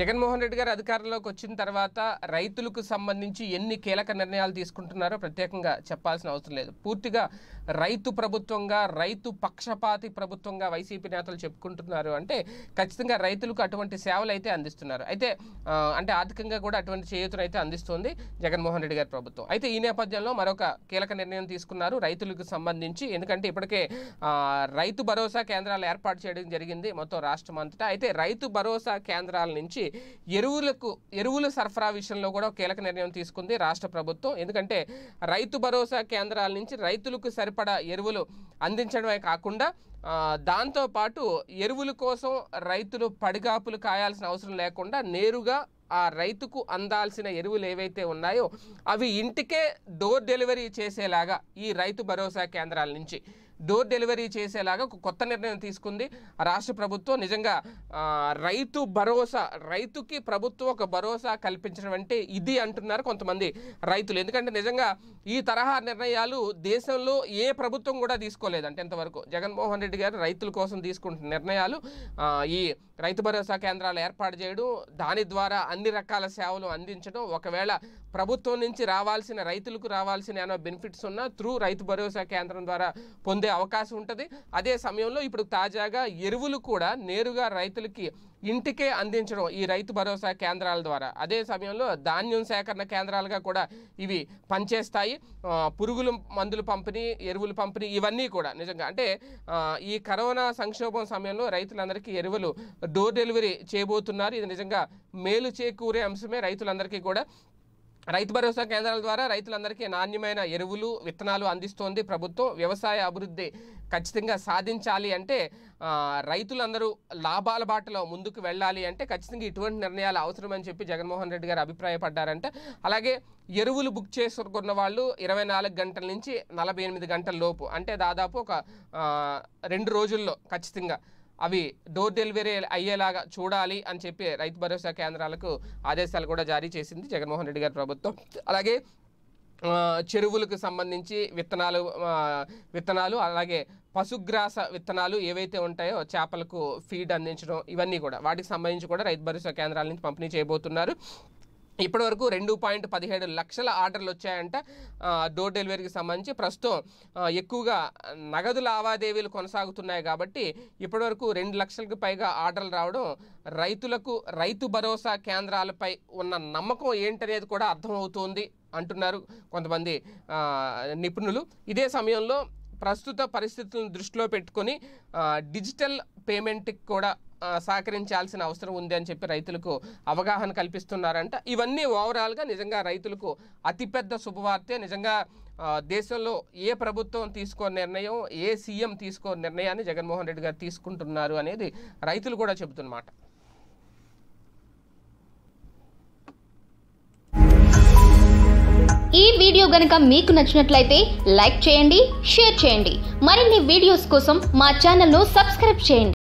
జగన్మోహన్ రెడ్డి గారు అధికారంలోకి వచ్చిన తర్వాత రైతులకు సంబంధించి ఎన్ని కీలక నిర్ణయాలు తీసుకుంటున్నారో ప్రత్యేకంగా చెప్పాల్సిన అవసరం లేదు పూర్తిగా రైతు ప్రభుత్వంగా రైతు పక్షపాతి ప్రభుత్వంగా వైసీపీ నేతలు చెప్పుకుంటున్నారు అంటే ఖచ్చితంగా రైతులకు అటువంటి సేవలు అయితే అందిస్తున్నారు అయితే అంటే ఆర్థికంగా కూడా అటువంటి చేయూతను అయితే అందిస్తోంది జగన్మోహన్ రెడ్డి గారి ప్రభుత్వం అయితే ఈ నేపథ్యంలో మరొక కీలక నిర్ణయం తీసుకున్నారు రైతులకు సంబంధించి ఎందుకంటే ఇప్పటికే రైతు భరోసా కేంద్రాలు ఏర్పాటు చేయడం జరిగింది మొత్తం రాష్ట్రం అంతటా అయితే రైతు భరోసా కేంద్రాల నుంచి ఎరువులకు ఎరువుల సరఫరా విషయంలో కూడా కీలక నిర్ణయం తీసుకుంది రాష్ట్ర ప్రభుత్వం ఎందుకంటే రైతు భరోసా కేంద్రాల నుంచి రైతులకు సరిపడా ఎరువులు అందించడమే కాకుండా దాంతోపాటు ఎరువుల కోసం రైతులు పడిగాపులు కాయాల్సిన అవసరం లేకుండా నేరుగా ఆ రైతుకు అందాల్సిన ఎరువులు ఏవైతే ఉన్నాయో అవి ఇంటికే డోర్ డెలివరీ చేసేలాగా ఈ రైతు భరోసా కేంద్రాల నుంచి డోర్ డెలివరీ చేసేలాగా ఒక కొత్త నిర్ణయం తీసుకుంది రాష్ట్ర ప్రభుత్వం నిజంగా రైతు భరోసా రైతుకి ప్రభుత్వం ఒక భరోసా కల్పించడం అంటే ఇది అంటున్నారు కొంతమంది రైతులు ఎందుకంటే నిజంగా ఈ తరహా నిర్ణయాలు దేశంలో ఏ ప్రభుత్వం కూడా తీసుకోలేదంటే ఇంతవరకు జగన్మోహన్ రెడ్డి గారు రైతుల కోసం తీసుకుంటున్న నిర్ణయాలు ఈ రైతు భరోసా కేంద్రాలు ఏర్పాటు చేయడం దాని ద్వారా అన్ని రకాల సేవలు అందించడం ఒకవేళ ప్రభుత్వం నుంచి రావాల్సిన రైతులకు రావాల్సిన ఏమైనా బెనిఫిట్స్ ఉన్నా త్రూ రైతు భరోసా కేంద్రం ద్వారా పొందే అవకాశం ఉంటుంది అదే సమయంలో ఇప్పుడు తాజాగా ఎరువులు కూడా నేరుగా రైతులకి ఇంటికే అందించడం ఈ రైతు భరోసా కేంద్రాల ద్వారా అదే సమయంలో ధాన్యం సేకరణ కేంద్రాలుగా కూడా ఇవి పనిచేస్తాయి పురుగులు మందులు పంపిణీ ఎరువులు పంపిణీ ఇవన్నీ కూడా నిజంగా అంటే ఈ కరోనా సంక్షోభం సమయంలో రైతులందరికీ ఎరువులు డోర్ డెలివరీ చేయబోతున్నారు ఇది నిజంగా మేలు చేకూరే అంశమే రైతులందరికీ కూడా రైతు భరోసా కేంద్రాల ద్వారా రైతులందరికీ నాణ్యమైన ఎరువులు విత్తనాలు అందిస్తోంది ప్రభుత్వం వ్యవసాయ అభివృద్ధి ఖచ్చితంగా సాధించాలి అంటే రైతులందరూ లాభాల బాటలో ముందుకు వెళ్ళాలి అంటే ఖచ్చితంగా ఇటువంటి నిర్ణయాలు అవసరమని చెప్పి జగన్మోహన్ రెడ్డి గారు అభిప్రాయపడ్డారంట అలాగే ఎరువులు బుక్ చేసుకున్న వాళ్ళు ఇరవై నాలుగు గంటల నుంచి నలభై ఎనిమిది గంటల లోపు అంటే దాదాపు ఒక రెండు రోజుల్లో ఖచ్చితంగా అవి డోర్ డెలివరీ అయ్యేలాగా చూడాలి అని చెప్పి రైతు భరోసా కేంద్రాలకు ఆదేశాలు కూడా జారీ చేసింది జగన్మోహన్ రెడ్డి గారి ప్రభుత్వం అలాగే చెరువులకు సంబంధించి విత్తనాలు విత్తనాలు అలాగే పశుగ్రాస విత్తనాలు ఏవైతే ఉంటాయో చేపలకు ఫీడ్ అందించడం ఇవన్నీ కూడా వాటికి సంబంధించి కూడా రైతు భరోసా కేంద్రాల నుంచి పంపిణీ చేయబోతున్నారు ఇప్పటి వరకు రెండు పాయింట్ పదిహేడు లక్షల ఆర్డర్లు వచ్చాయంట డోర్ డెలివరీకి సంబంధించి ప్రస్తుతం ఎక్కువగా నగదు లావాదేవీలు కొనసాగుతున్నాయి కాబట్టి ఇప్పటి వరకు రెండు లక్షలకు పైగా ఆర్డర్లు రావడం రైతులకు రైతు భరోసా కేంద్రాలపై ఉన్న నమ్మకం ఏంటనేది కూడా అర్థమవుతోంది అంటున్నారు కొంతమంది నిపుణులు ఇదే సమయంలో ప్రస్తుత పరిస్థితులను దృష్టిలో పెట్టుకొని డిజిటల్ పేమెంట్కి కూడా సహకరించాల్సిన అవసరం ఉంది అని చెప్పి రైతులకు అవగాహన కల్పిస్తున్నారంట ఇవన్నీ ఓవరాల్గా నిజంగా రైతులకు అతిపెద్ద శుభవార్తే నిజంగా దేశంలో ఏ ప్రభుత్వం తీసుకోని నిర్ణయం ఏ సీఎం తీసుకోని నిర్ణయాన్ని జగన్మోహన్ రెడ్డి గారు తీసుకుంటున్నారు అనేది రైతులు కూడా చెబుతున్నమాట ఈ వీడియో గనక మీకు నచ్చినట్లయితే లైక్ చేయండి షేర్ చేయండి మరిన్ని వీడియోస్ కోసం మా ఛానల్ను సబ్స్క్రైబ్ చేయండి